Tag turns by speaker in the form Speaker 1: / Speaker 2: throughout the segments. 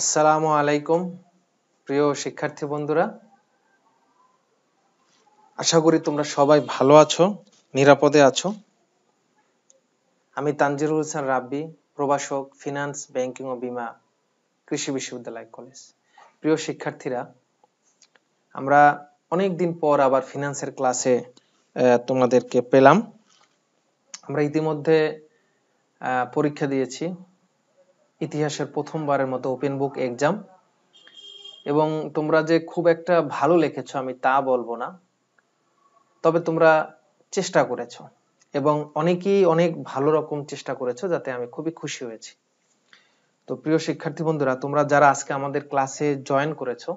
Speaker 1: আসসালামু আলাইকুম প্রিয় শিক্ষার্থী বন্ধুরা আশা করি তোমরা সবাই ভালো আছো নিরাপদে আছো আমি তানজিরুল হোসেন রাব্বি প্রভাষক ফিনান্স ব্যাংকিং ও বিমা কৃষি বিশ্ববিদ্যালয় কলেজ প্রিয় শিক্ষার্থীরা আমরা অনেক দিন পর আবার ফিনান্সের ক্লাসে তোমাদেরকে পেলাম আমরা ইতিমধ্যে পরীক্ষা দিয়েছি ইতিহাসের প্রথমবারের মতো ওপেন বুক এক্সাম এবং তোমরা যে খুব একটা ভালো লিখেছো আমি তা বলবো না তবে তোমরা চেষ্টা করেছো এবং অনেকেই অনেক ভালো রকম চেষ্টা করেছো যাতে আমি খুবই খুশি হয়েছি তো প্রিয় শিক্ষার্থী বন্ধুরা তোমরা যারা আজকে আমাদের ক্লাসে জয়েন করেছো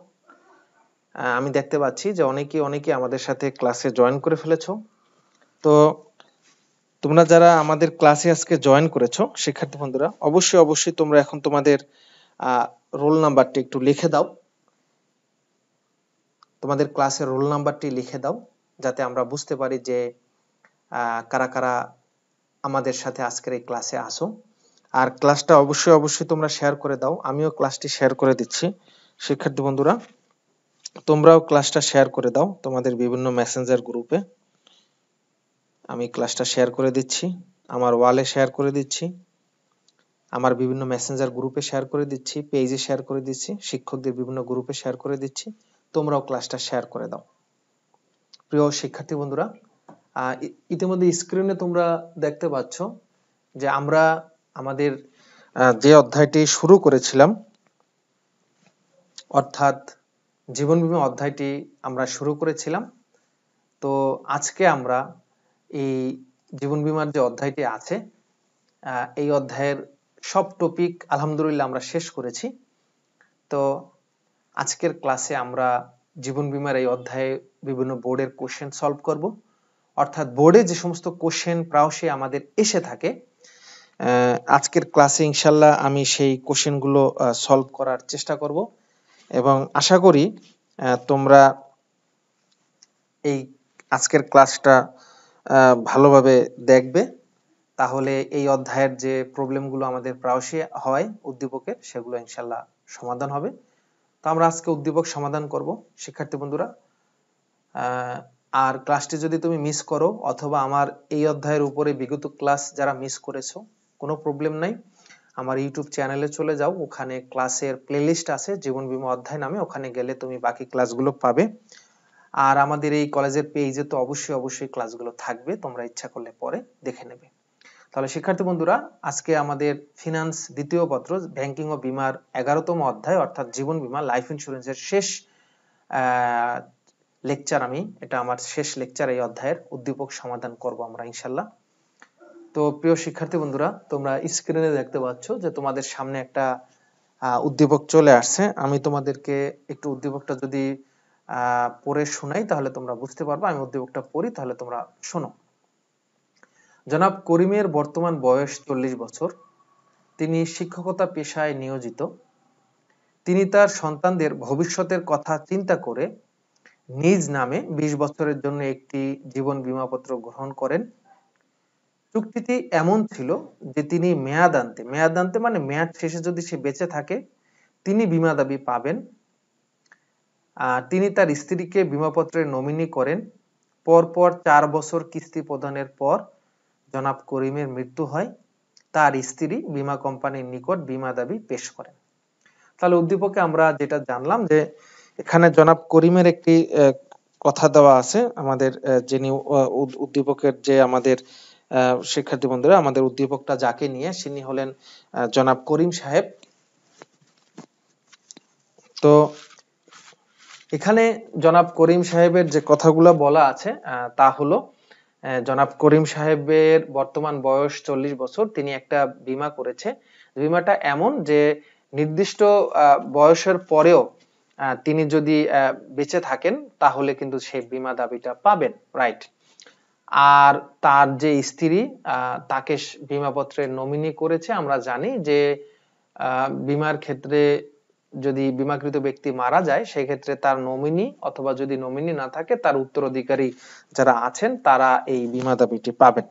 Speaker 1: আমি দেখতে পাচ্ছি যে অনেকেই অনেকেই আমাদের সাথে ক্লাসে জয়েন করে ফেলেছো তো তোমরা যারা আমাদের ক্লাসে আজকে জয়েন করেছো শিক্ষার্থী বন্ধুরা অবশ্যই অবশ্যই তোমরা এখন তোমাদের রোল নাম্বারটি একটু লিখে দাও তোমাদের ক্লাসের রোল নাম্বারটি লিখে দাও যাতে আমরা বুঝতে পারি যে কারা কারা আমাদের সাথে আজকের এই ক্লাসে আসো আর ক্লাসটা অবশ্যই অবশ্যই তোমরা শেয়ার করে দাও আমিও ক্লাসটি শেয়ার করে দিচ্ছি শিক্ষার্থী বন্ধুরা তোমরাও ক্লাসটা শেয়ার করে দাও তোমাদের বিভিন্ন মেসেঞ্জার গ্রুপে আমি ক্লাসটা শেয়ার করে দিচ্ছি আমার ওয়ালে শেয়ার করে দিচ্ছি আমার বিভিন্ন মেসেঞ্জার গ্রুপে শেয়ার করে দিচ্ছি পেজে শেয়ার করে দিচ্ছি শিক্ষকদের বিভিন্ন গ্রুপে শেয়ার করে দিচ্ছি তোমরাও ক্লাসটা শেয়ার করে দাও প্রিয় শিক্ষার্থী বন্ধুরা ইতিমধ্যে স্ক্রিনে তোমরা দেখতে পাচ্ছ যে আমরা আমাদের যে অধ্যায়টি শুরু করেছিলাম অর্থাৎ জীবন বিমা অধ্যায়টি আমরা শুরু করেছিলাম তো আজকে আমরা এই জীবন বিমার যে অধ্যায়টি আছে এই অধ্যায়ের সব টপিক আলহামদুলিল্লাহ আমরা শেষ করেছি তো আজকের ক্লাসে আমরা জীবন বিমার এই অধ্যায়ে বিভিন্ন বোর্ডের কোশ্চেন সলভ করব অর্থাৎ বোর্ডে যে সমস্ত কোশ্চেন প্রায়শই আমাদের এসে থাকে আজকের ক্লাসে ইনশাল্লাহ আমি সেই কোশ্চেনগুলো সলভ করার চেষ্টা করব এবং আশা করি তোমরা এই আজকের ক্লাসটা ভালোভাবে দেখবে তাহলে এই অধ্যায়ের যে প্রবলেমগুলো আমাদের প্রায়শই হয় উদ্দীপকের সেগুলো ইনশাল্লাহ সমাধান হবে তো আমরা আজকে উদ্দীপক সমাধান করব শিক্ষার্থী বন্ধুরা আর ক্লাসটি যদি তুমি মিস করো অথবা আমার এই অধ্যায়ের উপরে বিগত ক্লাস যারা মিস করেছো কোনো প্রবলেম নাই আমার ইউটিউব চ্যানেলে চলে যাও ওখানে ক্লাসের প্লেলিস্ট আছে জীবন বিমা অধ্যায় নামে ওখানে গেলে তুমি বাকি ক্লাসগুলো পাবে আর আমাদের এই কলেজের পেজে তো অবশ্যই অবশ্যই ক্লাসগুলো থাকবে তোমরা ইচ্ছা করলে পরে দেখে নেবে তাহলে শিক্ষার্থী বন্ধুরা আজকে আমাদের ফিনান্স দ্বিতীয় পত্র ব্যাংকিং ও বিমার এগারোতম অধ্যায় অর্থাৎ জীবন বিমা লাইফ ইন্স্যুরেন্সের শেষ লেকচার আমি এটা আমার শেষ লেকচার এই অধ্যায়ের উদ্দীপক সমাধান করব আমরা ইনশাল্লাহ তো প্রিয় শিক্ষার্থী বন্ধুরা তোমরা স্ক্রিনে দেখতে পাচ্ছ যে তোমাদের সামনে একটা উদ্দীপক চলে আসছে আমি তোমাদেরকে একটু উদ্দীপকটা যদি পড়ে শোনাই তাহলে তোমরা বুঝতে পারবে আমি উদ্যোগটা পড়ি তাহলে তোমরা শোনো জনাব করিমের বর্তমান বয়স চল্লিশ বছর তিনি শিক্ষকতা পেশায় নিয়োজিত তিনি তার সন্তানদের ভবিষ্যতের কথা চিন্তা করে নিজ নামে ২০ বছরের জন্য একটি জীবন বিমাপত্র গ্রহণ করেন চুক্তিটি এমন ছিল যে তিনি মেয়াদ আনতে মেয়াদ আনতে মানে মেয়াদ শেষে যদি সে বেঁচে থাকে তিনি বিমা দাবি পাবেন তিনি তার স্ত্রীকে বিমাপত্রে নমিনি করেন পরপর চার বছর কিস্তি প্রদানের পর জনাব করিমের মৃত্যু হয় তার স্ত্রী বিমা কোম্পানির নিকট বিমা দাবি পেশ করেন তাহলে উদ্দীপকে আমরা যেটা জানলাম যে এখানে জনাব করিমের একটি কথা দেওয়া আছে আমাদের যিনি উদ্দীপকের যে আমাদের শিক্ষার্থী বন্ধুরা আমাদের উদ্দীপকটা যাকে নিয়ে তিনি হলেন জনাব করিম সাহেব তো এখানে জনাব করিম সাহেবের যে কথাগুলো বলা আছে তা হলো জনাব করিম সাহেবের বর্তমান বয়স চল্লিশ বছর তিনি একটা বিমা করেছে বিমাটা এমন যে নির্দিষ্ট বয়সের পরেও তিনি যদি বেঁচে থাকেন তাহলে কিন্তু সেই বিমা দাবিটা পাবেন রাইট আর তার যে স্ত্রী তাকে বিমাপত্রের নমিনি করেছে আমরা জানি যে বিমার ক্ষেত্রে যদি বিমাকৃত ব্যক্তি মারা যায় সেক্ষেত্রে তার নমিনি অথবা যদি নমিনি না থাকে তার উত্তরাধিকারী যারা আছেন তারা এই বিমা দাবিটি পাবেন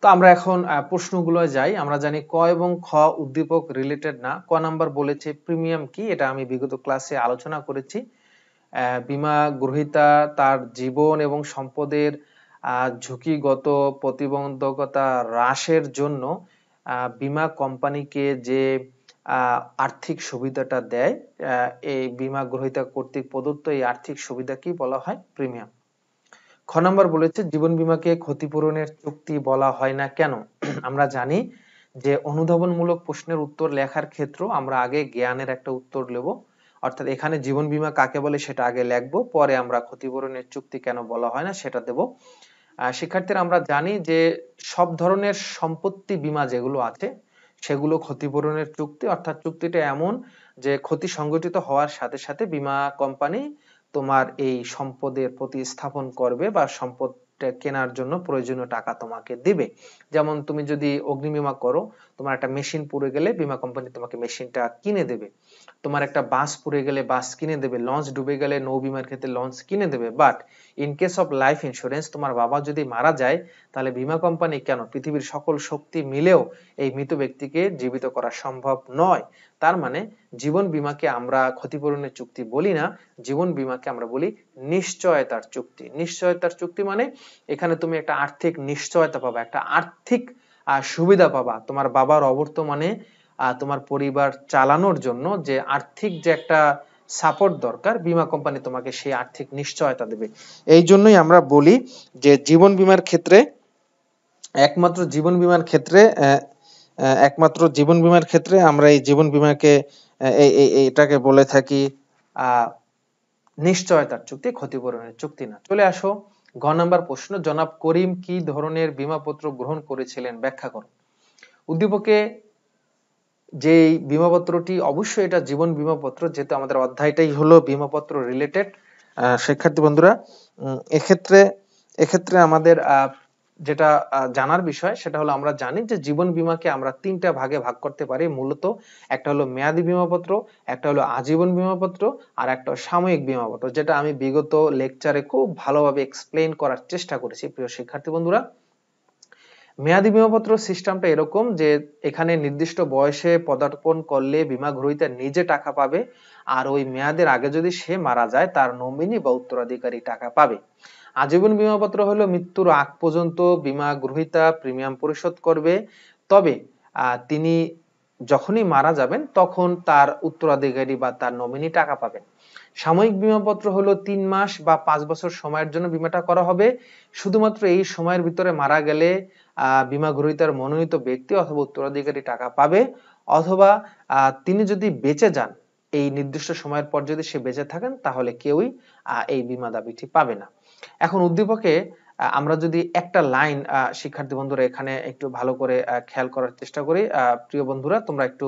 Speaker 1: তো আমরা এখন প্রশ্নগুলো যাই আমরা জানি ক এবং খ উদ্দীপক রিলেটেড না ক নাম্বার বলেছে প্রিমিয়াম কি এটা আমি বিগত ক্লাসে আলোচনা করেছি বিমা গ্রহিতা তার জীবন এবং সম্পদের ঝুঁকিগত প্রতিবন্ধকতা হ্রাসের জন্য বিমা কোম্পানিকে যে আর্থিক সুবিধাটা দেয় এই বিমা গ্রহীতা কর্তৃক প্রদত্ত এই আর্থিক সুবিধাকে বলা হয় প্রিমিয়াম খ নম্বর বলেছে জীবন বিমাকে ক্ষতিপূরণের চুক্তি বলা হয় না কেন আমরা জানি যে অনুধাবনমূলক প্রশ্নের উত্তর লেখার ক্ষেত্র আমরা আগে জ্ঞানের একটা উত্তর নেব অর্থাৎ এখানে জীবন বিমা কাকে বলে সেটা আগে লেখবো পরে আমরা ক্ষতিপূরণের চুক্তি কেন বলা হয় না সেটা দেব শিক্ষার্থীরা আমরা জানি যে সব ধরনের সম্পত্তি বিমা যেগুলো আছে সেগুলো ক্ষতিপূরণের চুক্তি অর্থাৎ চুক্তিটা এমন যে ক্ষতি সংগঠিত হওয়ার সাথে সাথে বীমা কোম্পানি তোমার এই সম্পদের প্রতিস্থাপন করবে বা সম্পদটা কেনার জন্য প্রয়োজনীয় টাকা তোমাকে দিবে যেমন তুমি যদি অগ্নি বিমা করো তোমার একটা মেশিন পুড়ে গেলে বিমা কোম্পানি তোমাকে মেশিনটা কিনে দেবে তোমার একটা বাস পুড়ে গেলে বাস কিনে দেবে লঞ্চ ডুবে গেলে নৌ বিমার ক্ষেত্রে লঞ্চ কিনে দেবে but in case of life insurance তোমার বাবা যদি মারা যায় তাহলে বিমা কোম্পানি কেন পৃথিবীর সকল শক্তি মিলেও এই মৃত ব্যক্তিকে জীবিত করা সম্ভব নয় তার মানে জীবন বিমাকে আমরা ক্ষতিপূরণের চুক্তি বলি না জীবন বিমাকে আমরা বলি নিশ্চয়তার চুক্তি নিশ্চয়তার চুক্তি মানে এখানে তুমি একটা আর্থিক নিশ্চয়তা পাবে একটা আর্থিক আর্থিক সুবিধা পাবা তোমার বাবার অবর্তমানে তোমার পরিবার চালানোর জন্য যে আর্থিক যে একটা সাপোর্ট দরকার বীমা কোম্পানি তোমাকে সেই আর্থিক নিশ্চয়তা দেবে এই জন্যই আমরা বলি যে জীবন বীমার ক্ষেত্রে একমাত্র জীবন বীমার ক্ষেত্রে একমাত্র জীবন বীমার ক্ষেত্রে আমরা এই জীবন বীমাকে এটাকে বলে থাকি নিশ্চয়তার চুক্তি ক্ষতিপূরণের চুক্তি না চলে আসো গ নাম্বার প্রশ্ন জনাব করিম কি ধরনের বিমাপত্র গ্রহণ করেছিলেন ব্যাখ্যা করুন উদ্দীপকে যে বিমাপত্রটি অবশ্যই এটা জীবন বিমাপত্র যেহেতু আমাদের অধ্যায়টাই হলো বিমাপত্র রিলেটেড শিক্ষার্থী বন্ধুরা এক্ষেত্রে এক্ষেত্রে আমাদের যেটা জানার বিষয় সেটা হলো আমরা জানি যে জীবন বিমাকে আমরা তিনটা ভাগে ভাগ করতে পারি মূলত একটা হলো মেয়াদি বিমাপত্র একটা হলো আজীবন বিমাপত্র আর একটা সাময়িক বিমাপত্র যেটা আমি বিগত লেকচারে খুব ভালোভাবে এক্সপ্লেন করার চেষ্টা করেছি প্রিয় শিক্ষার্থী বন্ধুরা মেয়াদি বিমাপত্র সিস্টেমটা এরকম যে এখানে নির্দিষ্ট বয়সে পদার্পণ করলে বিমা গ্রহীতা নিজে টাকা পাবে আর ওই মেয়াদের আগে যদি সে মারা যায় তার নমিনি বা উত্তরাধিকারী টাকা পাবে আজীবন বিমাপত্র হলো মৃত্যুর আগ পর্যন্ত বিমা গ্রহীতা প্রিমিয়াম পরিশোধ করবে তবে তিনি যখনই মারা যাবেন তখন তার উত্তরাধিকারী বা তার নমিনি টাকা পাবেন সাময়িক বিমাপত্র হলো তিন মাস বা পাঁচ বছর সময়ের জন্য বিমাটা করা হবে শুধুমাত্র এই সময়ের ভিতরে মারা গেলে বিমা গ্রহীতার মনোনীত ব্যক্তি অথবা উত্তরাধিকারী টাকা পাবে অথবা তিনি যদি বেঁচে যান এই নির্দিষ্ট সময়ের পর যদি সে বেঁচে থাকেন তাহলে কেউই এই বিমা দাবিটি পাবে না এখন উদ্দীপকে আমরা যদি একটা লাইন শিক্ষার্থী বন্ধুরা এখানে একটু ভালো করে খেয়াল করার চেষ্টা করি প্রিয় বন্ধুরা তোমরা একটু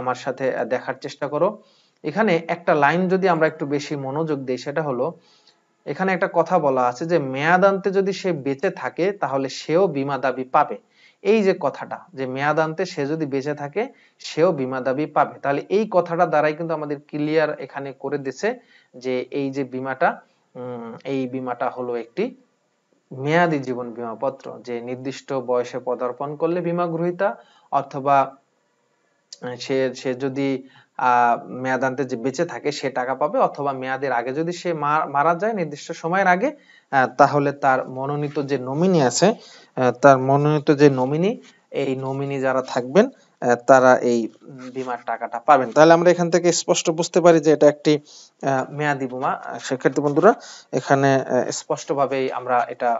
Speaker 1: আমার সাথে দেখার চেষ্টা করো এখানে একটা লাইন যদি আমরা একটু বেশি মনোযোগ দিই সেটা হলো এখানে একটা কথা বলা আছে যে মেয়াদান্তে যদি সে বেঁচে থাকে তাহলে সেও বিমা দাবি পাবে এই যে কথাটা যে মেয়াদান্তে সে যদি বেঁচে থাকে সেও বিমা দাবি পাবে তাহলে এই কথাটা দ্বারাই কিন্তু আমাদের ক্লিয়ার এখানে করে দিছে যে এই যে বিমাটা এই বিমাটা হলো একটি মেয়াদি জীবন বিমাপত্র যে নির্দিষ্ট বয়সে পদার্পণ করলে বিমা গ্রহীতা অথবা সে সে যদি মেয়াদান্তে যে বেঁচে থাকে সে টাকা পাবে অথবা মেয়াদের আগে যদি সে মারা যায় নির্দিষ্ট সময়ের আগে তাহলে তার মনোনীত যে নমিনি আছে তার মনোনীত যে নমিনি এই নমিনি যারা থাকবেন তারা এই বিমার টাকাটা পাবেন তাহলে আমরা এখান থেকে স্পষ্ট বুঝতে পারি যে এটা একটি মেয়াদি বিমা শিক্ষার্থী বন্ধুরা এখানে স্পষ্টভাবেই আমরা এটা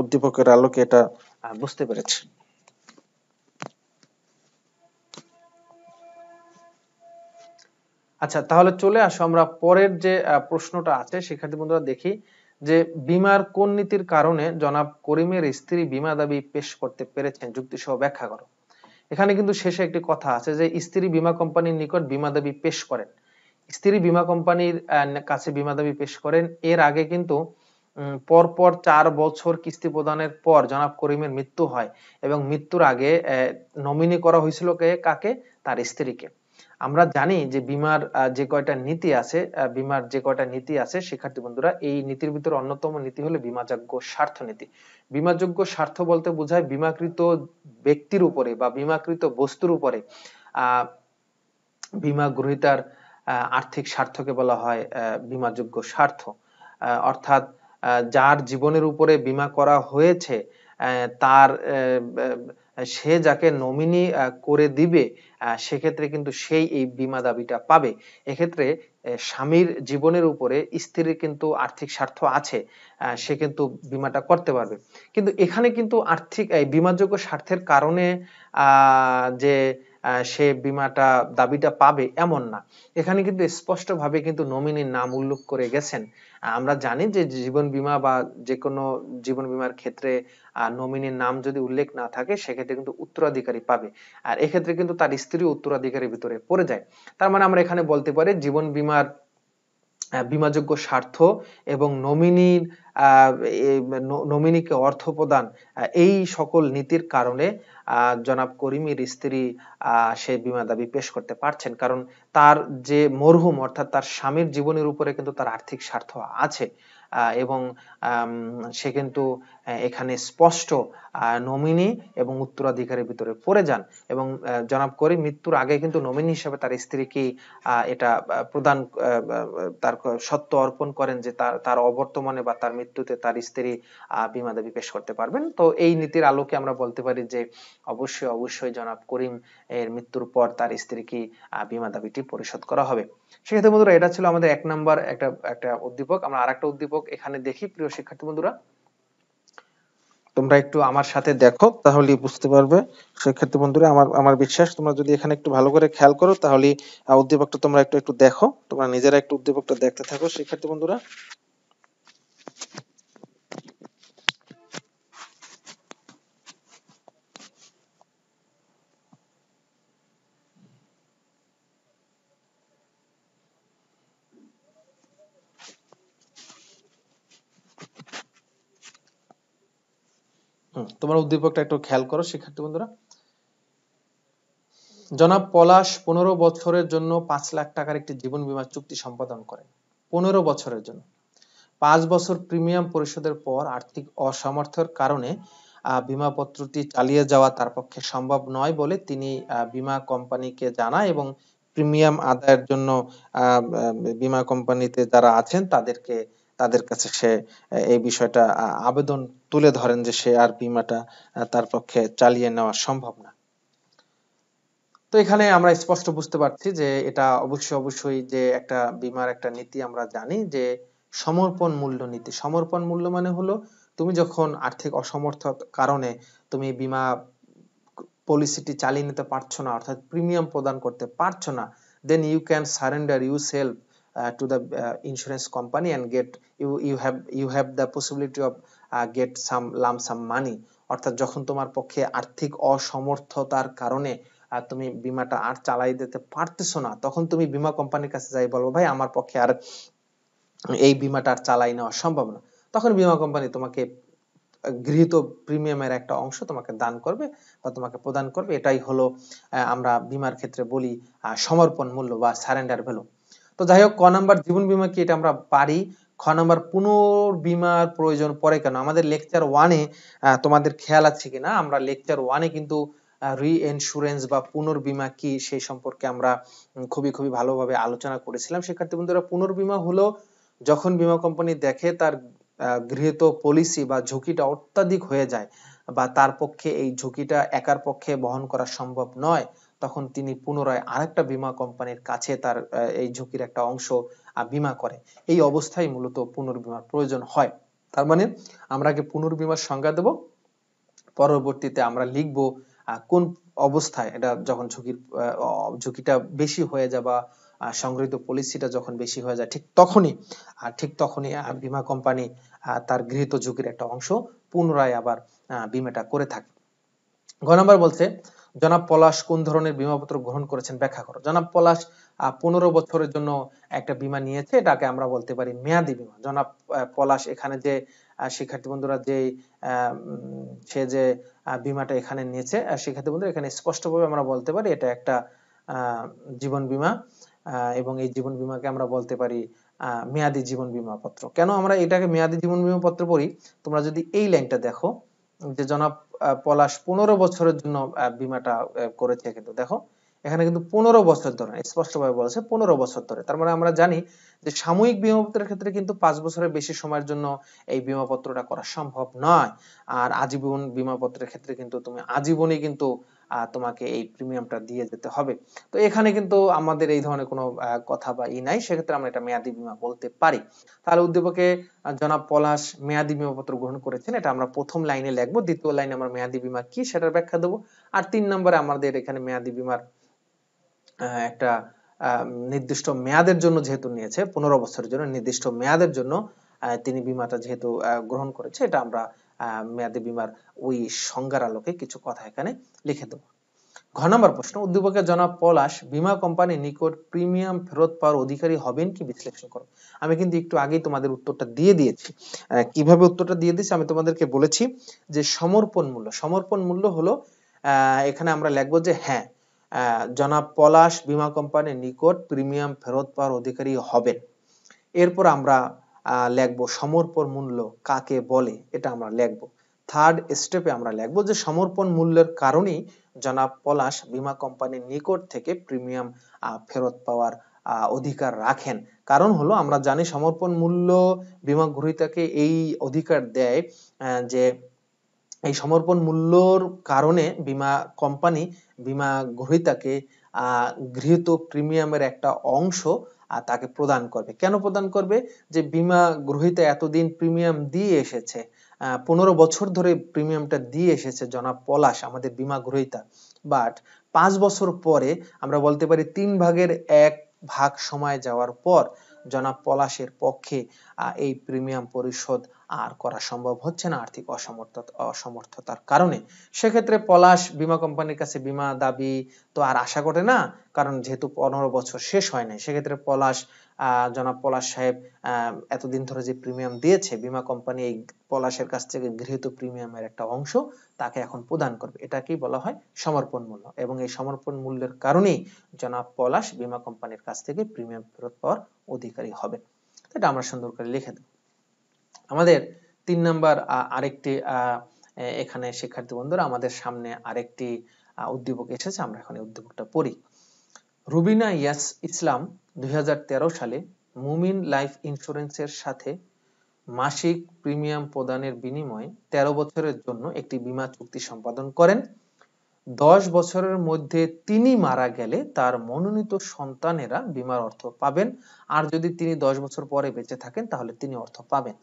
Speaker 1: উদ্দীপকের আলোকে এটা বুঝতে পেরেছি আচ্ছা তাহলে চলে আসো আমরা পরের যে প্রশ্নটা আছে শিক্ষার্থী বন্ধুরা দেখি যে বিমার কোন নীতির কারণে জনাব করিমের স্ত্রী বিমা দাবি পেশ করতে পেরেছেন যুক্তিসহ ব্যাখ্যা করো এখানে কিন্তু শেষে একটি কথা আছে যে স্ত্রী বীমা কোম্পানির নিকট বীমা দাবি পেশ করেন স্ত্রী বীমা কোম্পানির কাছে বীমা দাবি পেশ করেন এর আগে কিন্তু পরপর চার বছর কিস্তি প্রদানের পর জনাব করিমের মৃত্যু হয় এবং মৃত্যুর আগে নমিনি করা হয়েছিল কে কাকে তার স্ত্রীকে আমরা জানি যে বিমার যে কয়টা নীতি আছে বিমার যে কয়টা নীতি আছে শিক্ষার্থী বন্ধুরা এই নীতির ভিতরে অন্যতম নীতি হলো বিমাযোগ্য স্বার্থ নীতি বিমাযোগ্য স্বার্থ বলতে বোঝায় বিমাকৃত ব্যক্তির উপরে বা বিমাকৃত বস্তুর উপরে বিমা গ্রহিতার আর্থিক স্বার্থকে বলা হয় বিমাযোগ্য স্বার্থ অর্থাৎ যার জীবনের উপরে বিমা করা হয়েছে তার সে যাকে নমিনি করে দিবে সেক্ষেত্রে কিন্তু সেই এই বিমা দাবিটা পাবে এক্ষেত্রে স্বামীর জীবনের উপরে স্ত্রীর কিন্তু আর্থিক স্বার্থ আছে সে কিন্তু বিমাটা করতে পারবে কিন্তু এখানে কিন্তু আর্থিক বিমাযোগ্য স্বার্থের কারণে যে সে বিমাটা দাবিটা পাবে এমন না এখানে কিন্তু স্পষ্টভাবে কিন্তু নমিনির নাম উল্লেখ করে গেছেন আমরা জানি যে জীবন বীমা বা যে কোনো জীবন বীমার ক্ষেত্রে নমিনির নাম যদি উল্লেখ না থাকে সেক্ষেত্রে কিন্তু উত্তরাধিকারী পাবে আর এক্ষেত্রে কিন্তু তার স্ত্রী উত্তরাধিকারীর ভিতরে পড়ে যায় তার মানে আমরা এখানে বলতে পারি জীবন বীমার বিমাযোগ্য স্বার্থ এবং নমিনির নমিনিকে অর্থ প্রদান এই সকল নীতির কারণে জনাব করিমের স্ত্রী সে বিমা দাবি পেশ করতে পারছেন কারণ তার যে মরহুম অর্থাৎ তার স্বামীর জীবনের উপরে কিন্তু তার আর্থিক স্বার্থ আছে এবং সে কিন্তু এখানে স্পষ্ট নমিনি এবং উত্তরাধিকারের ভিতরে পড়ে যান এবং জনাব করিম মৃত্যুর আগে কিন্তু নমিনি হিসেবে তার স্ত্রীকে এটা প্রদান তার সত্য অর্পণ করেন যে তার তার অবর্তমানে বা তার মৃত্যুতে তার স্ত্রী বিমা দাবি পেশ করতে পারবেন তো এই নীতির আলোকে আমরা বলতে পারি যে অবশ্যই অবশ্যই জনাব করিম এর মৃত্যুর পর তার স্ত্রীকে বিমা দাবিটি পরিশোধ করা হবে সেক্ষেত্রে বন্ধুরা এটা ছিল আমাদের এক নাম্বার একটা একটা উদ্দীপক আমরা আর একটা উদ্দীপক এখানে দেখি প্রিয় শিক্ষার্থী বন্ধুরা তোমরা একটু আমার সাথে দেখো তাহলে বুঝতে পারবে সেক্ষেত্রে বন্ধুরা আমার আমার বিশ্বাস তোমরা যদি এখানে একটু ভালো করে খেয়াল করো তাহলে উদ্দীপকটা তোমরা একটু একটু দেখো তোমরা নিজেরা একটু উদ্দীপকটা দেখতে থাকো সেক্ষেত্রে বন্ধুরা তোমার উদ্দীপকটা একটু খেয়াল করো শিক্ষার্থী বন্ধুরা জনাব পলাশ পনেরো বছরের জন্য পাঁচ লাখ টাকার একটি জীবন বীমা চুক্তি সম্পাদন করেন পনেরো বছরের জন্য পাঁচ বছর প্রিমিয়াম পরিশোধের পর আর্থিক অসামর্থ্যের কারণে বিমাপত্রটি চালিয়ে যাওয়া তার পক্ষে সম্ভব নয় বলে তিনি বিমা কোম্পানিকে জানায় এবং প্রিমিয়াম আদায়ের জন্য বিমা কোম্পানিতে যারা আছেন তাদেরকে তাদের কাছে সে এই বিষয়টা আবেদন তুলে ধরেন যে সে আর বিমাটা তার পক্ষে চালিয়ে নেওয়া সম্ভব না তো এখানে আমরা স্পষ্ট বুঝতে পারছি যে এটা অবশ্যই অবশ্যই যে একটা বিমার একটা নীতি আমরা জানি যে সমর্পণ মূল্য নীতি সমর্পণ মূল্য মানে হলো তুমি যখন আর্থিক অসমর্থ কারণে তুমি বিমা পলিসিটি চালিয়ে নিতে পারছো না অর্থাৎ প্রিমিয়াম প্রদান করতে পারছো না then you can surrender you self uh, to the uh, insurance company and get you you have you have the possibility of uh, get some lump sum money অর্থাৎ যখন তোমার পক্ষে আর্থিক অসমর্থতার কারণে তুমি বিমাটা আর চালাই দিতে পারতেছো না তখন তুমি বিমা কোম্পানির কাছে যাই বলবো ভাই আমার পক্ষে আর এই বিমাটা আর চালাই নেওয়া সম্ভব না তখন বিমা কোম্পানি তোমাকে গৃহীত প্রিমিয়ামের একটা অংশ তোমাকে দান করবে বা তোমাকে প্রদান করবে এটাই হলো আমরা বিমার ক্ষেত্রে বলি সমর্পণ মূল্য বা সারেন্ডার ভ্যালু তো যাই হোক ক নাম্বার জীবন বিমা কি এটা আমরা পারি খ নাম্বার পুনর্বিমার প্রয়োজন পড়ে কেন আমাদের লেকচার ওয়ানে তোমাদের খেয়াল আছে কিনা আমরা লেকচার ওয়ানে কিন্তু রিএনসুরেন্স বা পুনর্বিমা কি সেই সম্পর্কে আমরা খুবই খুবই ভালোভাবে আলোচনা করেছিলাম শিক্ষার্থী বন্ধুরা পুনর্বিমা হলো যখন বিমা কোম্পানি দেখে তার গৃহীত পলিসি বা ঝুঁকিটা অত্যাধিক হয়ে যায় বা তার পক্ষে এই ঝুঁকিটা একার পক্ষে বহন করা সম্ভব নয় তখন তিনি পুনরায় আরেকটা বীমা কোম্পানির কাছে তার এই ঝুঁকির একটা অংশ বীমা করে এই অবস্থায় মূলত পুনর্বিমার প্রয়োজন হয় তার মানে আমরা আগে পুনর্বিমার সংজ্ঞা দেব পরবর্তীতে আমরা লিখব কোন অবস্থায় এটা যখন ঝুঁকির ঝুঁকিটা বেশি হয়ে যাবা বা সংগৃহীত পলিসিটা যখন বেশি হয়ে যায় ঠিক তখনই আর ঠিক তখনই বীমা কোম্পানি তার গৃহীত ঝুঁকির একটা অংশ পুনরায় আবার বিমাটা করে থাকে ঘ নম্বর বলছে জনাব পলাশ কোন ধরনের বিমাপত্র গ্রহণ করেছেন ব্যাখ্যা করো জনাব পলাশ পনেরো বছরের জন্য একটা বিমা নিয়েছে এটাকে আমরা বলতে পারি মেয়াদি বিমা জনাব পলাশ এখানে যে শিক্ষার্থী বন্ধুরা যে সে যে বিমাটা এখানে নিয়েছে শিক্ষার্থী বন্ধুরা এখানে স্পষ্টভাবে আমরা বলতে পারি এটা একটা জীবন বিমা এবং এই জীবন বিমাকে আমরা বলতে পারি মেয়াদি জীবন বিমাপত্র কেন আমরা এটাকে মেয়াদি জীবন বিমাপত্র পড়ি তোমরা যদি এই লাইনটা দেখো যে জনাব পলাশ পনেরো বছরের জন্য বিমাটা করেছে কিন্তু দেখো এখানে কিন্তু পনেরো বছর ধরে স্পষ্টভাবে বলেছে পনেরো বছর ধরে তার মানে আমরা জানি যে সাময়িক বিমাপত্রের ক্ষেত্রে কিন্তু পাঁচ বছরের বেশি সময়ের জন্য এই বিমাপত্রটা করা সম্ভব নয় আর আজীবন বিমাপত্রের ক্ষেত্রে কিন্তু তুমি আজীবনই কিন্তু তোমাকে এই প্রিমিয়ামটা দিয়ে যেতে হবে তো এখানে কিন্তু আমাদের এই ধরনের কোনো কথা বা ই নাই সেক্ষেত্রে আমরা এটা মেয়াদি বিমা বলতে পারি তাহলে উদ্দীপকে জনাব পলাশ মেয়াদি বিমাপত্র গ্রহণ করেছেন এটা আমরা প্রথম লাইনে লিখবো দ্বিতীয় লাইনে আমরা মেয়াদি বিমা কি সেটার ব্যাখ্যা দেবো আর তিন নম্বরে আমাদের এখানে মেয়াদি বিমার একটা নির্দিষ্ট মেয়াদের জন্য যেহেতু নিয়েছে পনেরো বছরের জন্য নির্দিষ্ট মেয়াদের জন্য তিনি বিমাটা যেহেতু গ্রহণ করেছে এটা আমরা মেয়াদি বিমার ওই সংজ্ঞার আলোকে কিছু কথা এখানে লিখে দেবো ঘ নম্বর প্রশ্ন উদ্দীপকের জনাব পলাশ বিমা কোম্পানি নিকট প্রিমিয়াম ফেরত পাওয়ার অধিকারী হবেন কি বিশ্লেষণ করো আমি কিন্তু একটু আগেই তোমাদের উত্তরটা দিয়ে দিয়েছি কিভাবে উত্তরটা দিয়ে দিয়েছি আমি তোমাদেরকে বলেছি যে সমর্পণ মূল্য সমর্পণ মূল্য হলো এখানে আমরা লিখবো যে হ্যাঁ জনাব পলাশ বিমা কোম্পানি নিকট প্রিমিয়াম ফেরত পাওয়ার অধিকারী হবেন এরপর আমরা লেখব সমর্পণ মূল্য কাকে বলে এটা আমরা লেখব থার্ড স্টেপে আমরা লেখব যে সমর্পণ মূল্যের কারণেই জনাব পলাশ বীমা কোম্পানির নিকট থেকে প্রিমিয়াম ফেরত পাওয়ার অধিকার রাখেন কারণ হলো আমরা জানি সমর্পণ মূল্য বীমা গ্রহীতাকে এই অধিকার দেয় যে এই সমর্পণ মূল্যর কারণে বীমা কোম্পানি বীমা গ্রহীতাকে গৃহীত প্রিমিয়ামের একটা অংশ তাকে প্রদান করবে কেন প্রদান করবে যে বিমা গ্রহীতা এতদিন প্রিমিয়াম দিয়ে এসেছে পনেরো বছর ধরে প্রিমিয়ামটা দিয়ে এসেছে জনাব পলাশ আমাদের বিমা গ্রহীতা বাট পাঁচ বছর পরে আমরা বলতে পারি তিন ভাগের এক ভাগ সময় যাওয়ার পর জনাব পলাশের পক্ষে এই প্রিমিয়াম পরিশোধ আর করা সম্ভব হচ্ছে না আর্থিক অসমর্থ অসমর্থতার কারণে সেক্ষেত্রে পলাশ বিমা কোম্পানির কাছে বিমা দাবি তো আর আশা করে না কারণ যেহেতু পনেরো বছর শেষ হয় নাই সেক্ষেত্রে পলাশ জনাব পলাশ সাহেব এতদিন ধরে যে প্রিমিয়াম দিয়েছে বিমা কোম্পানি এই পলাশের কাছ থেকে গৃহীত প্রিমিয়ামের একটা অংশ তাকে এখন প্রদান করবে এটাকেই বলা হয় সমর্পণ মূল্য এবং এই সমর্পণ মূল্যের কারণেই জনাব পলাশ বিমা কোম্পানির কাছ থেকে প্রিমিয়াম ফেরত পাওয়ার অধিকারী হবে এটা আমরা সুন্দর করে লিখে দেব আমাদের তিন নাম্বার আরেকটি এখানে শিক্ষার্থী বন্ধুরা আমাদের সামনে আরেকটি উদ্দীপক এসেছে আমরা এখানে উদ্দীপকটা পড়ি রুবিনা ইয়াস ইসলাম দুই সালে মুমিন লাইফ ইন্স্যুরেন্সের সাথে মাসিক প্রিমিয়াম প্রদানের বিনিময়ে ১৩ বছরের জন্য একটি বিমা চুক্তি সম্পাদন করেন দশ বছরের মধ্যে তিনি মারা গেলে তার মনোনীত সন্তানেরা বিমার অর্থ পাবেন আর যদি তিনি দশ বছর পরে বেঁচে থাকেন তাহলে তিনি অর্থ পাবেন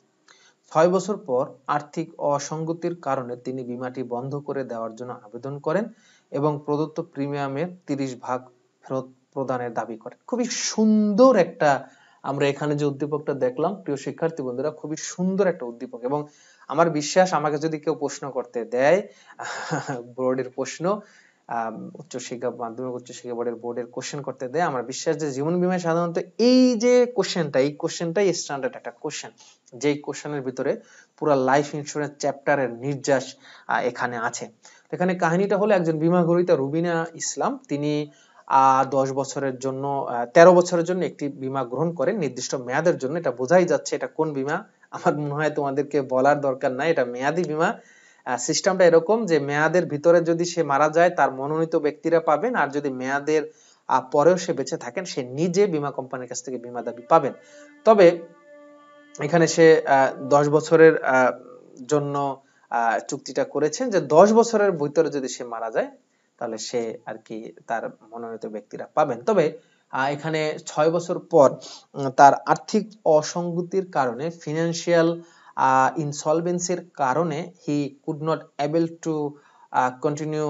Speaker 1: ছয় বছর পর আর্থিক অসঙ্গতির কারণে তিনি বিমাটি বন্ধ করে দেওয়ার জন্য আবেদন করেন এবং প্রদত্ত প্রিমিয়ামের তিরিশ ভাগ ফেরত প্রদানের দাবি করেন খুবই সুন্দর একটা আমরা এখানে যে উদ্দীপকটা দেখলাম প্রিয় শিক্ষার্থী বন্ধুরা খুবই সুন্দর একটা উদ্দীপক এবং আমার বিশ্বাস আমাকে যদি কেউ প্রশ্ন করতে দেয় বোর্ডের প্রশ্ন উচ্চশিক্ষা মাধ্যমিক উচ্চশিক্ষা বোর্ডের বোর্ডের কোশ্চেন করতে দেয় আমার বিশ্বাস যে জীবন বিমায় সাধারণত এই যে কোশ্চেনটা এই কোশ্চেনটাই স্ট্যান্ডার্ড একটা কোশ্চেন যে কোশ্চেনের ভিতরে পুরো লাইফ ইন্স্যুরেন্স চ্যাপ্টারের নির্যাস এখানে আছে এখানে কাহিনীটা হলো একজন বিমা গ্রহীতা রুবিনা ইসলাম তিনি দশ বছরের জন্য তেরো বছরের জন্য একটি বিমা গ্রহণ করেন নির্দিষ্ট মেয়াদের জন্য এটা বোঝাই যাচ্ছে এটা কোন বিমা আমার মনে হয় তোমাদেরকে বলার দরকার নাই এটা মেয়াদি বিমা সিস্টেমটা এরকম যে মেয়াদের ভিতরে যদি সে মারা যায় তার মনোনীত ব্যক্তিরা পাবেন আর যদি মেয়াদের পরেও সে বেঁচে থাকেন সে নিজে বিমা কোম্পানির কাছ থেকে বিমা দাবি পাবেন তবে এখানে সে দশ বছরের জন্য চুক্তিটা করেছেন যে দশ বছরের ভিতরে যদি সে মারা যায় তাহলে সে আর কি তার মনোনীত ব্যক্তিরা পাবেন তবে এখানে ছয় বছর পর তার আর্থিক অসঙ্গতির কারণে financial insolvency karone he could not able to continue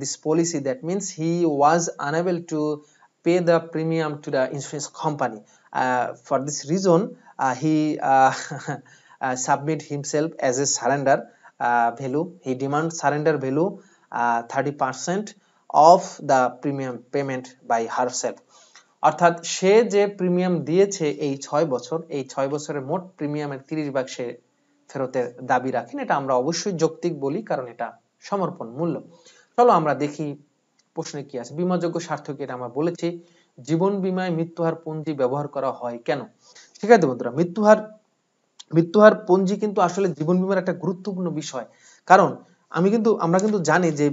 Speaker 1: this policy that means he was unable to pay the premium to the insurance company uh, for this reason uh, he uh, submit himself as a surrender value he demand surrender value 30 percent of the premium payment by herself অর্থাৎ সে যে premium দিয়েছে এই ছয় বছর এই ছয় বছরের মোট প্রিমিয়ামের তিরিশ ভাগ সে ফেরতের দাবি রাখেন এটা আমরা অবশ্যই যৌক্তিক বলি কারণ এটা সমর্পণ মূল্য চলো আমরা দেখি প্রশ্নে কি আছে বিমাযোগ্য কি এটা আমরা বলেছি জীবন বিমায় মৃত্যুহার পুঞ্জি ব্যবহার করা হয় কেন ঠিক আছে বন্ধুরা মৃত্যুহার মৃত্যুহার পুঞ্জি কিন্তু আসলে জীবন বিমার একটা গুরুত্বপূর্ণ বিষয় কারণ আমি কিন্তু আমরা কিন্তু জানি যে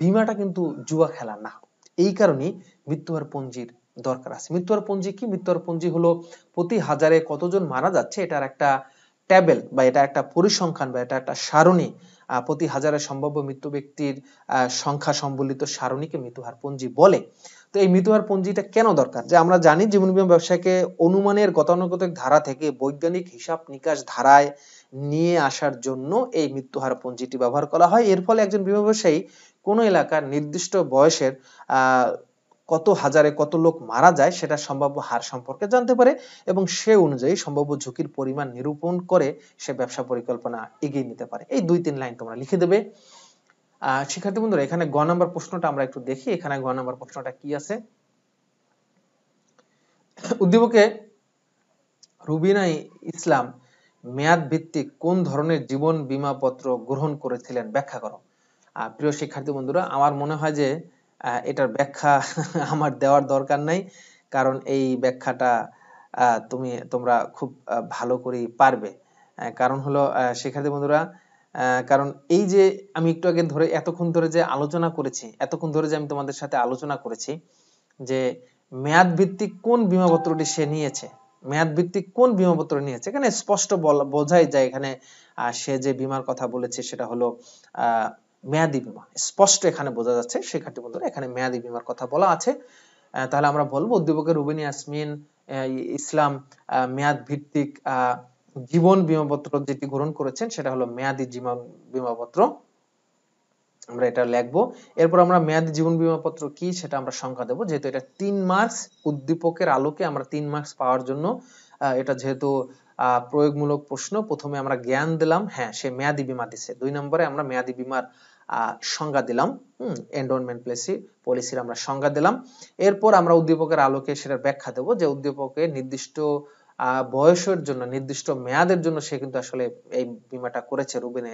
Speaker 1: বিমাটা কিন্তু জুয়া খেলা না এই কারণে মৃত্যুহার পুঞ্জির দরকার আছে মৃত্যুর পঞ্জি কি মৃত্যুর পঞ্জি হলো প্রতি হাজারে কতজন মারা যাচ্ছে এটার একটা ট্যাবেল বা এটা একটা পরিসংখ্যান বা এটা একটা সারণী প্রতি হাজারে সম্ভাব্য মৃত্যু ব্যক্তির সংখ্যা সম্বলিত সারণীকে মৃত্যুহার পঞ্জি বলে তো এই মৃত্যুহার পঞ্জিটা কেন দরকার যে আমরা জানি জীবন বীমা ব্যবসাকে অনুমানের গতানুগতিক ধারা থেকে বৈজ্ঞানিক হিসাব নিকাশ ধারায় নিয়ে আসার জন্য এই মৃত্যুহার পঞ্জিটি ব্যবহার করা হয় এর ফলে একজন বীমা ব্যবসায়ী কোন এলাকার নির্দিষ্ট বয়সের কত হাজারে কত লোক মারা যায় সেটা সম্ভাব্য হার সম্পর্কে জানতে পারে এবং সে অনুযায়ী সম্ভাব্য ঝুঁকির পরিমাণ নিরূপণ করে সে ব্যবসা পরিকল্পনা এগিয়ে নিতে পারে এই দুই তিন লাইন তোমরা লিখে দেবে আহ শিক্ষার্থী বন্ধুরা এখানে গ নম্বর প্রশ্নটা আমরা একটু দেখি এখানে গ নম্বর প্রশ্নটা কি আছে উদ্দীপকে রুবিনা ইসলাম মেয়াদ ভিত্তিক কোন ধরনের জীবন পত্র গ্রহণ করেছিলেন ব্যাখ্যা করো প্রিয় শিক্ষার্থী বন্ধুরা আমার মনে হয় যে এটার ব্যাখ্যা আমার দেওয়ার দরকার নাই কারণ এই ব্যাখ্যাটা তুমি তোমরা খুব ভালো করে পারবে কারণ হলো শিক্ষার্থী বন্ধুরা কারণ এই যে আমি একটু আগে ধরে এতক্ষণ ধরে যে আলোচনা করেছি এতক্ষণ ধরে যে আমি তোমাদের সাথে আলোচনা করেছি যে মেয়াদ ভিত্তিক কোন বিমাপত্রটি সে নিয়েছে মেয়াদ ভিত্তিক কোন বিমাপত্র নিয়েছে এখানে স্পষ্ট বোঝাই যায় এখানে সে যে বিমার কথা বলেছে সেটা হলো আহ মেয়াদি বিমা স্পষ্ট এখানে বোঝা যাচ্ছে শিক্ষার্থী বন্ধুরা এখানে মেয়াদি বিমার কথা বলা আছে তাহলে আমরা বলবো উদ্দীপকের রুবিন ইয়াসমিন ইসলাম মেয়াদ ভিত্তিক জীবন বিমাপত্র যেটি গ্রহণ করেছেন সেটা হলো মেয়াদি জীবন বিমাপত্র আমরা এটা লিখবো এরপর আমরা মেয়াদি জীবন বিমাপত্র কি সেটা আমরা সংখ্যা দেবো যেহেতু এটা তিন মার্কস উদ্দীপকের আলোকে আমরা তিন মার্কস পাওয়ার জন্য এটা যেহেতু প্রয়োগমূলক প্রশ্ন প্রথমে আমরা জ্ঞান দিলাম হ্যাঁ সে মেয়াদি বিমা দিছে দুই নম্বরে আমরা মেয়াদি বিমার সংজ্ঞা দিলাম হুম এন্ডোনমেন্ট প্লেসি পলিসির আমরা সংজ্ঞা দিলাম এরপর আমরা উদ্দীপকের আলোকে সেটার ব্যাখ্যা দেব যে উদ্দীপকে নির্দিষ্ট বয়সের জন্য নির্দিষ্ট মেয়াদের জন্য সে কিন্তু আসলে এই বিমাটা করেছে রুবিন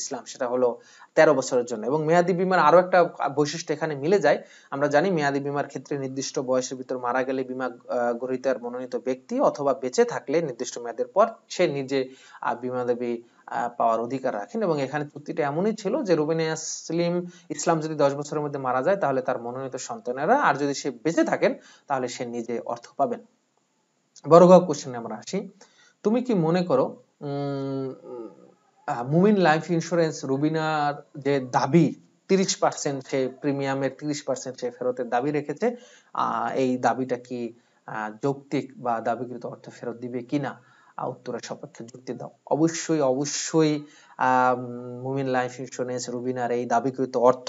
Speaker 1: ইসলাম সেটা হলো তেরো বছরের জন্য এবং মেয়াদি বিমার আরো একটা বৈশিষ্ট্য এখানে মিলে যায় আমরা জানি মেয়াদি বিমার ক্ষেত্রে নির্দিষ্ট বয়সের ভিতর মারা গেলে বিমা গ্রহিতার মনোনীত ব্যক্তি অথবা বেঁচে থাকলে নির্দিষ্ট মেয়াদের পর সে নিজে বিমা দেবী পাওয়ার অধিকার রাখেন এবং এখানে চুক্তিটা এমনই ছিল যে রুবিন ইসলিম ইসলাম যদি দশ বছরের মধ্যে মারা যায় তাহলে তার মনোনীত সন্তানেরা আর যদি সে বেঁচে থাকেন তাহলে সে নিজে অর্থ পাবেন বড়গাঁও কোশ্চেন আমরা আসি তুমি কি মনে করো মুমিন লাইফ ইন্স্যুরেন্স রুবিনার যে দাবি তিরিশ পার্সেন্ট সে প্রিমিয়ামের তিরিশ পার্সেন্ট সে ফেরতের দাবি রেখেছে এই দাবিটা কি যৌক্তিক বা দাবিকৃত অর্থ ফেরত দিবে কিনা উত্তরের সপক্ষে যুক্তি দাও অবশ্যই অবশ্যই মুমিন লাইফ ইন্স্যুরেন্স রুবিনার এই দাবিকৃত অর্থ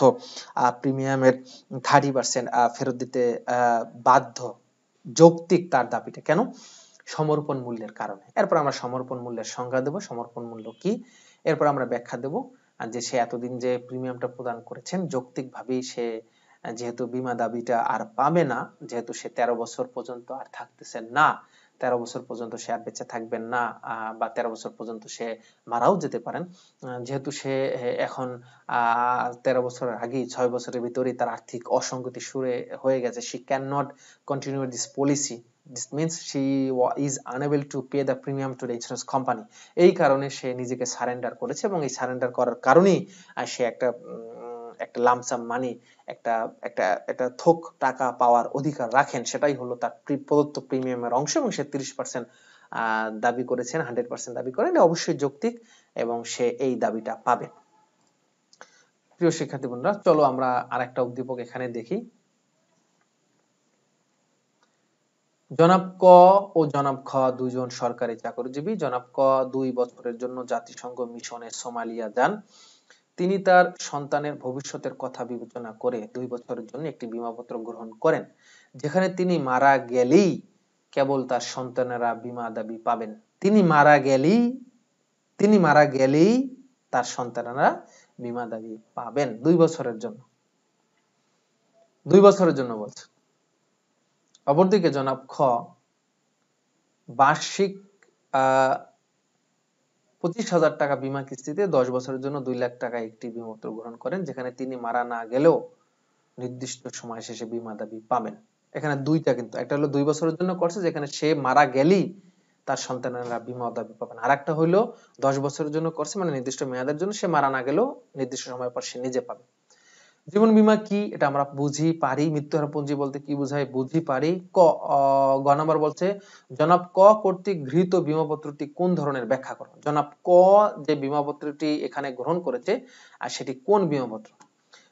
Speaker 1: প্রিমিয়ামের থার্টি পার্সেন্ট ফেরত দিতে বাধ্য যৌক্তিক তার দাবিটা কেন সমর্পণ মূল্যের কারণে এরপর আমরা সমর্পণ মূল্যের সংজ্ঞা দেব সমর্পণ মূল্য কি এরপর আমরা ব্যাখ্যা দেব যে সে এতদিন যে প্রিমিয়ামটা প্রদান করেছেন ভাবেই সে যেহেতু বিমা দাবিটা আর পাবে না যেহেতু সে তেরো বছর পর্যন্ত আর থাকতেছে না তেরো বছর পর্যন্ত সে আর বেঁচে থাকবেন না বা তেরো বছর পর্যন্ত সে মারাও যেতে পারেন যেহেতু সে এখন তেরো বছরের আগেই ছয় বছরের ভিতরে তার আর্থিক অসঙ্গতি শুরু হয়ে গেছে she can not continue this policy this means she is unable to pay the premium to the insurance company এই কারণে সে নিজেকে সারেন্ডার করেছে এবং এই সারেন্ডার করার কারণেই সে একটা একটা লামসাম মানি একটা একটা একটা থোক টাকা পাওয়ার অধিকার রাখেন সেটাই হলো তার প্রদত্ত প্রিমিয়ামের অংশ এবং সে তিরিশ পার্সেন্ট দাবি করেছেন হান্ড্রেড পার্সেন্ট দাবি করেন অবশ্যই যৌক্তিক এবং সে এই দাবিটা পাবে প্রিয় শিক্ষার্থী বন্ধুরা চলো আমরা আর একটা উদ্দীপক এখানে দেখি জনাব ক ও জনাব খ দুজন সরকারি চাকরিজীবী জনাব ক দুই বছরের জন্য জাতিসংঘ মিশনে সোমালিয়া যান তিনি তার সন্তানের ভবিষ্যতের কথা বিবেচনা করে দুই বছরের জন্য একটি বিমাপত্র গ্রহণ করেন যেখানে তিনি মারা গেলেই কেবল তার সন্তানেরা বিমা দাবি পাবেন তিনি মারা গেলেই তিনি মারা গেলেই তার সন্তানেরা বিমা দাবি পাবেন দুই বছরের জন্য দুই বছরের জন্য বলছে অপরদিকে জনাব খ বার্ষিক পঁচিশ হাজার টাকা বিমা কিস্তিতে দশ বছরের জন্য দুই লাখ টাকা একটি বিমত্র গ্রহণ করেন যেখানে তিনি মারা না গেলেও নির্দিষ্ট সময় শেষে বিমা দাবি পাবেন এখানে দুইটা কিন্তু একটা হলো দুই বছরের জন্য করছে যেখানে সে মারা গেলেই তার সন্তানেরা বিমা দাবি পাবেন আর একটা হলো দশ বছরের জন্য করছে মানে নির্দিষ্ট মেয়াদের জন্য সে মারা না গেলেও নির্দিষ্ট সময় পর সে নিজে পাবে জীবন বীমা কি এটা আমরা বুঝি পারি মৃত্যুহার পুঞ্জি বলতে কি বুঝায় বুঝি পারি ক গ নাম্বার বলছে জনাব ক কর্তৃক গৃহীত বিমাপত্রটি কোন ধরনের ব্যাখ্যা করো জনাব ক যে বিমাপত্রটি এখানে গ্রহণ করেছে আর সেটি কোন বিমাপত্র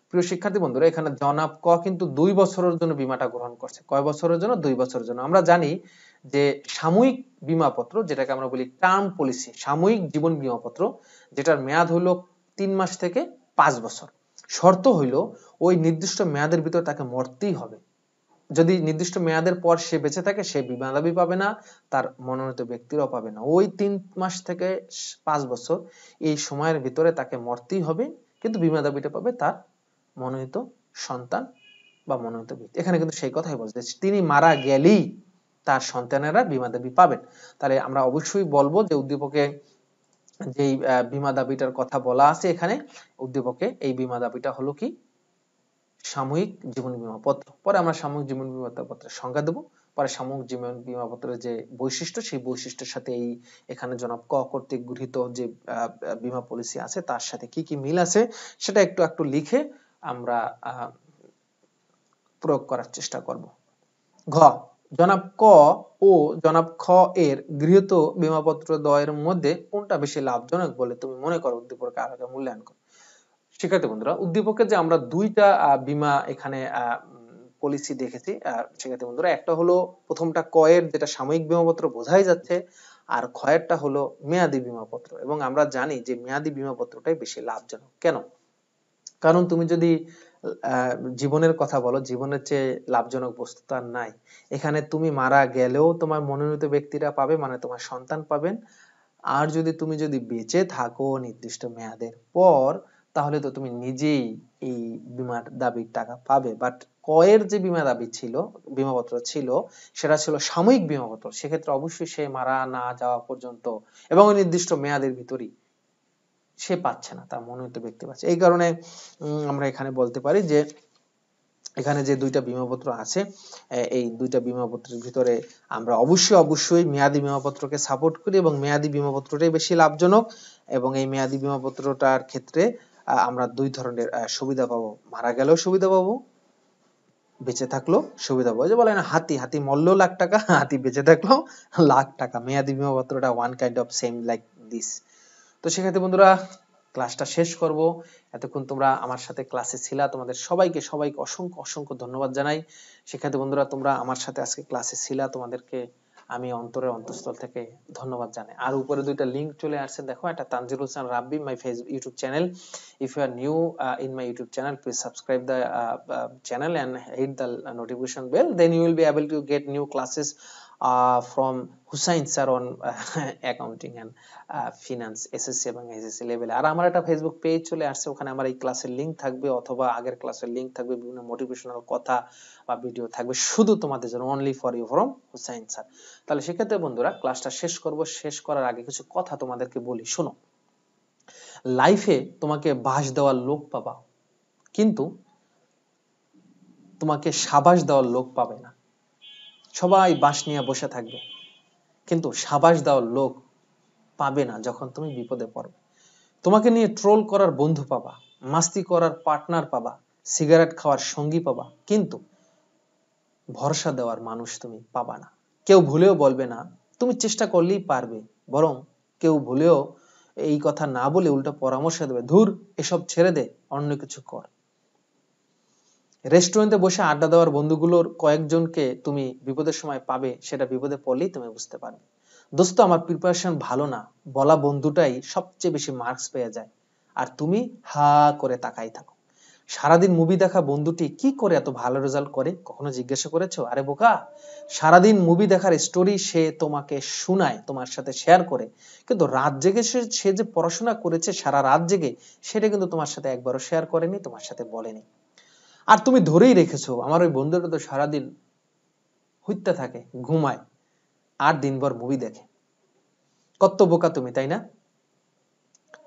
Speaker 1: প্রিয় শিক্ষার্থী বন্ধুরা এখানে জনাব ক কিন্তু দুই বছরের জন্য বীমাটা গ্রহণ করছে কয় বছরের জন্য দুই বছরের জন্য আমরা জানি যে সাময়িক বিমাপত্র যেটাকে আমরা বলি টার্ম পলিসি সাময়িক জীবন বিমাপত্র যেটার মেয়াদ হলো তিন মাস থেকে পাঁচ বছর শর্ত হইল ওই নির্দিষ্ট মেয়াদের ভিতর তাকে মরতেই হবে যদি নির্দিষ্ট মেয়াদের পর সে বেঁচে থাকে সে বিমা দাবি পাবে না তার মনোনীত ব্যক্তিরাও পাবে না ওই তিন মাস থেকে পাঁচ বছর এই সময়ের ভিতরে তাকে মরতেই হবে কিন্তু বিমা দাবিটা পাবে তার মনোনীত সন্তান বা মনোনীত ব্যক্তি এখানে কিন্তু সেই কথাই বলছে তিনি মারা গেলেই তার সন্তানেরা বিমা দাবি পাবেন তাহলে আমরা অবশ্যই বলবো যে উদ্দীপকে যে বিমা দাবিটার কথা বলা আছে এখানে উদ্দীপকে এই বিমা দাবিটা হলো কি সাময়িক জীবন বিমা পত্র পরে আমরা সাময়িক জীবন বিমা পত্রের সংজ্ঞা দেবো পরে সাময়িক জীবন বিমা পত্রের যে বৈশিষ্ট্য সেই বৈশিষ্ট্যের সাথে এই এখানে জনাব ক কর্তৃক গৃহীত যে বিমা পলিসি আছে তার সাথে কি কি মিল আছে সেটা একটু একটু লিখে আমরা প্রয়োগ করার চেষ্টা করব ঘ জনাব ক ও জনাব খ এর গৃহীত বিমাপত্র দয়ের মধ্যে কোনটা বেশি লাভজনক বলে তুমি মনে করো উদ্দীপকের আলোকে মূল্যায়ন করো শিক্ষার্থী বন্ধুরা উদ্দীপকের যে আমরা দুইটা বিমা এখানে পলিসি দেখেছি শিক্ষার্থী বন্ধুরা একটা হলো প্রথমটা ক এর যেটা সাময়িক বিমাপত্র বোঝাই যাচ্ছে আর ক্ষয়েরটা হলো মেয়াদি বিমাপত্র এবং আমরা জানি যে মেয়াদি বিমাপত্রটাই বেশি লাভজনক কেন কারণ তুমি যদি জীবনের কথা বলো জীবনের চেয়ে লাভজনক বস্তু তার নাই এখানে তুমি মারা গেলেও তোমার মনোনীত ব্যক্তিরা পাবে মানে তোমার সন্তান পাবেন আর যদি তুমি যদি বেঁচে থাকো নির্দিষ্ট মেয়াদের পর তাহলে তো তুমি নিজেই এই বিমার দাবির টাকা পাবে বাট কয়ের যে বিমা দাবি ছিল বিমাপত্র ছিল সেটা ছিল সাময়িক বিমাপত্র সেক্ষেত্রে অবশ্যই সে মারা না যাওয়া পর্যন্ত এবং নির্দিষ্ট মেয়াদের ভিতরেই সে পাচ্ছে না তার মনোনীত ব্যক্তি পাচ্ছে এই কারণে আমরা এখানে বলতে পারি যে এখানে যে দুইটা বিমাপত্র আছে এই দুইটা বিমাপত্রের ভিতরে আমরা অবশ্যই অবশ্যই মেয়াদি বিমাপত্রকে সাপোর্ট করি এবং মেয়াদি বিমাপত্রটাই বেশি লাভজনক এবং এই মেয়াদি বিমাপত্রটার ক্ষেত্রে আমরা দুই ধরনের সুবিধা পাবো মারা গেলেও সুবিধা পাবো বেঁচে থাকলো সুবিধা পাবো যে বলে না হাতি হাতি মরলো লাখ টাকা হাতি বেঁচে থাকলো লাখ টাকা মেয়াদি বিমাপত্রটা one kind of same like this তো সেক্ষেত্রে বন্ধুরা ক্লাসটা শেষ করব এতক্ষণ তোমরা আমার সাথে ক্লাসে ছিলা তোমাদের সবাইকে সবাইকে অসংখ্য অসংখ্য ধন্যবাদ জানাই সেক্ষেত্রে বন্ধুরা তোমরা আমার সাথে আজকে ক্লাসে ছিলা তোমাদেরকে আমি অন্তরের অন্তঃস্থল থেকে ধন্যবাদ জানাই আর উপরে দুইটা লিংক চলে আসছে দেখো একটা Tanzil Hossain Rabbi my Facebook YouTube channel if you are new in my YouTube channel please subscribe the channel and hit the notification bell then you will be able to get new classes from Hussain sir on accounting and finance SSC এবং SSC লেভেলে আর আমার একটা Facebook page চলে আসছে ওখানে আমার এই ক্লাসের লিঙ্ক থাকবে অথবা আগের ক্লাসের লিঙ্ক থাকবে বিভিন্ন মোটিভেশনাল কথা বা ভিডিও থাকবে শুধু তোমাদের জন্য only for you from Hussain sir তাহলে সেক্ষেত্রে বন্ধুরা ক্লাসটা শেষ করব শেষ করার আগে কিছু কথা তোমাদেরকে বলি শোনো লাইফে তোমাকে বাস দেওয়ার লোক পাবা কিন্তু তোমাকে সাবাস দেওয়ার লোক পাবে না সবাই বাঁশ নিয়ে বসে থাকবে কিন্তু সাবাস দেওয়ার লোক পাবে না যখন তুমি বিপদে পড়বে তোমাকে নিয়ে ট্রোল করার বন্ধু পাবা মাস্তি করার পার্টনার পাবা সিগারেট খাওয়ার সঙ্গী পাবা কিন্তু ভরসা দেওয়ার মানুষ তুমি পাবা না কেউ ভুলেও বলবে না তুমি চেষ্টা করলেই পারবে বরং কেউ ভুলেও এই কথা না বলে উল্টা পরামর্শ দেবে ধুর এসব ছেড়ে দে অন্য কিছু কর রেস্টুরেন্টে বসে আড্ডা দেওয়ার বন্ধুগুলোর কয়েকজনকে তুমি বিপদের সময় পাবে সেটা বিপদে পড়লেই তুমি বুঝতে পারবে দোস্ত আমার প্রিপারেশন ভালো না বলা বন্ধুটাই সবচেয়ে বেশি মার্কস পেয়ে যায় আর তুমি হা করে তাকাই থাকো সারাদিন মুভি দেখা বন্ধুটি কি করে এত ভালো রেজাল্ট করে কখনো জিজ্ঞাসা করেছো আরে বোকা সারাদিন মুভি দেখার স্টোরি সে তোমাকে শোনায় তোমার সাথে শেয়ার করে কিন্তু রাত জেগে সে যে পড়াশোনা করেছে সারা রাত জেগে সেটা কিন্তু তোমার সাথে একবারও শেয়ার করেনি তোমার সাথে বলেনি আর তুমি ধরেই রেখেছো আমার ওই বন্ধুটা তো সারাদিন হইতে থাকে ঘুমায় আর দিনভর মুভি দেখে কত বোকা তুমি তাই না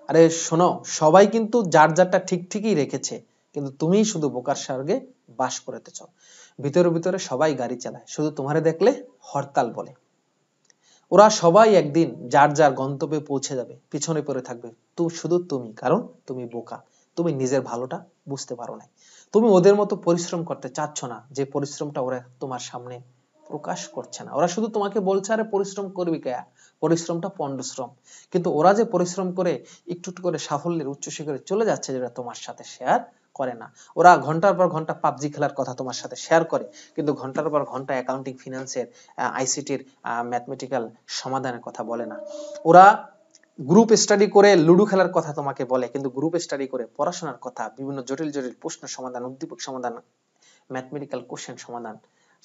Speaker 1: আরে শোনো সবাই কিন্তু যার যারটা ঠিক ঠিকই রেখেছে কিন্তু তুমি শুধু বোকার স্বর্গে বাস করেতে চাও ভিতরে ভিতরে সবাই গাড়ি চালায় শুধু তোমারে দেখলে হরতাল বলে ওরা সবাই একদিন যার যার গন্তব্যে পৌঁছে যাবে পিছনে পড়ে থাকবে তো শুধু তুমি কারণ তুমি বোকা তুমি নিজের ভালোটা বুঝতে পারো না তুমি ওদের মতো পরিশ্রম করতে চাচ্ছ না যে পরিশ্রমটা ওরা তোমার সামনে প্রকাশ করছে না ওরা শুধু তোমাকে বলছে আরে পরিশ্রম করবি কে পরিশ্রমটা পণ্ডশ্রম কিন্তু ওরা যে পরিশ্রম করে একটু করে সাফল্যের উচ্চ শিখরে চলে যাচ্ছে যেটা তোমার সাথে শেয়ার করে না ওরা ঘন্টার পর ঘন্টা পাবজি খেলার কথা তোমার সাথে শেয়ার করে কিন্তু ঘন্টার পর ঘন্টা অ্যাকাউন্টিং ফিনান্সের আইসিটির ম্যাথমেটিক্যাল সমাধানের কথা বলে না ওরা গ্রুপ স্টাডি করে লুডু খেলার কথা তোমাকে বলে কিন্তু গ্রুপ স্টাডি করে পড়াশোনার কথা বিভিন্ন জটিল জটিল প্রশ্ন সমাধান উদ্দীপক সমাধান ম্যাথমেটিক্যাল কোশ্চেন সমাধান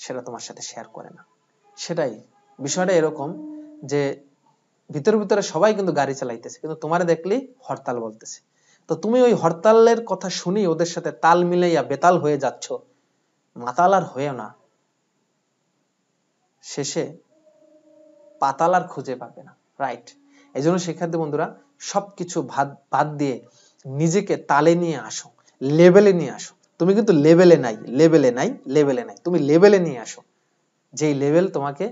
Speaker 1: সেটা তোমার সাথে শেয়ার করে না সেটাই বিষয়টা এরকম যে ভিতরে ভিতরে সবাই কিন্তু গাড়ি চালাইতেছে কিন্তু তোমার দেখলি হরতাল বলতেছে তো তুমি ওই হরতালের কথা শুনি ওদের সাথে তাল মিলাইয়া বেতাল হয়ে যাচ্ছ মাতাল আর হয়েও না শেষে পাতাল আর খুঁজে পাবে না রাইট এই জন্য শিক্ষার্থী বন্ধুরা সবকিছু ভাত বাদ দিয়ে নিজেকে তালে নিয়ে আসো লেভেলে নিয়ে আসো তুমি কিন্তু লেভেলে নাই লেভেলে নাই লেভেলে নাই তুমি লেভেলে নিয়ে আসো যেই লেভেল তোমাকে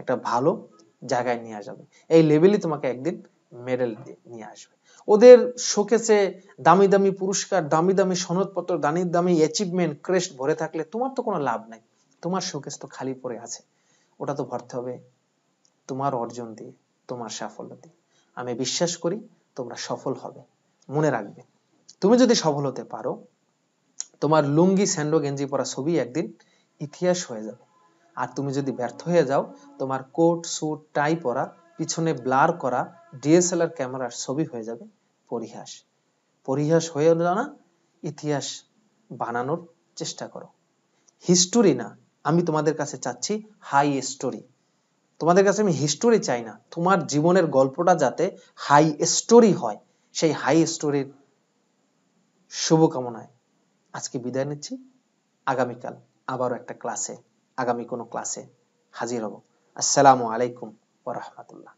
Speaker 1: একটা ভালো জায়গায় নিয়ে যাবে এই লেভেলই তোমাকে একদিন মেডেল নিয়ে আসবে ওদের শোকেছে দামি দামি পুরস্কার দামি দামি সনদপত্র দামি দামি অ্যাচিভমেন্ট ক্রেস্ট ভরে থাকলে তোমার তো কোনো লাভ নাই তোমার শোকেস তো খালি পড়ে আছে ওটা তো ভরতে হবে তোমার অর্জন দিয়ে তোমার সাফল্যতে আমি বিশ্বাস করি তোমরা সফল হবে মনে রাখবে তুমি যদি সফল হতে পারো তোমার লুঙ্গি স্যান্ডো গেঞ্জি পরা ছবি একদিন ইতিহাস হয়ে যাবে আর তুমি যদি ব্যর্থ হয়ে যাও তোমার কোট স্যুট টাই পরা পিছনে ব্লার করা ডিএসএলআর ক্যামেরার ছবি হয়ে যাবে পরিহাস পরিহাস হয়ে না ইতিহাস বানানোর চেষ্টা করো হিস্টোরি না আমি তোমাদের কাছে চাচ্ছি হাই স্টোরি তোমাদের কাছে আমি হিস্টোরি চাই না তোমার জীবনের গল্পটা যাতে হাই স্টোরি হয় সেই হাই স্টোরির শুভকামনায় আজকে বিদায় নিচ্ছি আগামীকাল আবারও একটা ক্লাসে আগামী কোনো ক্লাসে হাজির হব আসসালামু আলাইকুম ওরহমতুল্লাহ